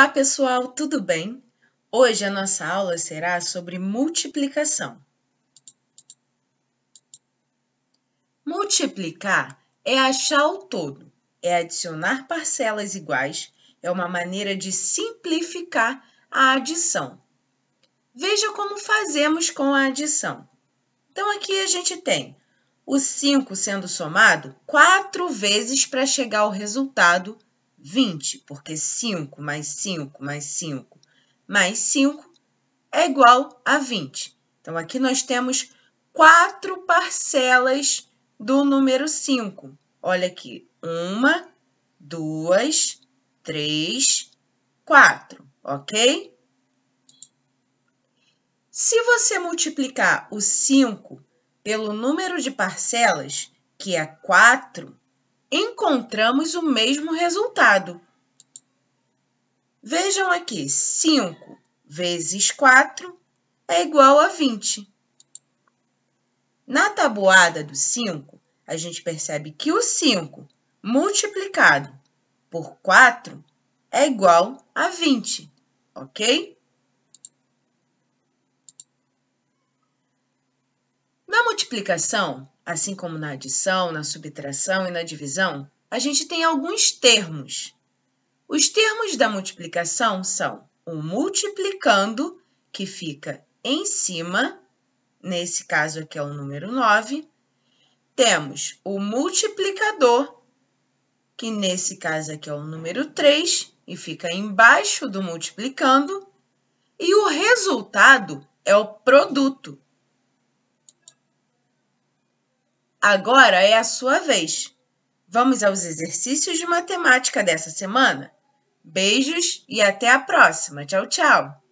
Olá, pessoal, tudo bem? Hoje a nossa aula será sobre multiplicação. Multiplicar é achar o todo, é adicionar parcelas iguais, é uma maneira de simplificar a adição. Veja como fazemos com a adição. Então, aqui a gente tem o 5 sendo somado quatro vezes para chegar ao resultado 20, porque 5 mais 5 mais 5 mais 5 é igual a 20. Então, aqui nós temos quatro parcelas do número 5. Olha aqui, uma, duas, três, quatro, ok? Se você multiplicar o 5 pelo número de parcelas, que é 4, encontramos o mesmo resultado. Vejam aqui, 5 vezes 4 é igual a 20. Na tabuada do 5, a gente percebe que o 5 multiplicado por 4 é igual a 20, ok? multiplicação, assim como na adição, na subtração e na divisão, a gente tem alguns termos. Os termos da multiplicação são o multiplicando, que fica em cima, nesse caso aqui é o número 9. Temos o multiplicador, que nesse caso aqui é o número 3 e fica embaixo do multiplicando. E o resultado é o produto, Agora é a sua vez. Vamos aos exercícios de matemática dessa semana? Beijos e até a próxima. Tchau, tchau!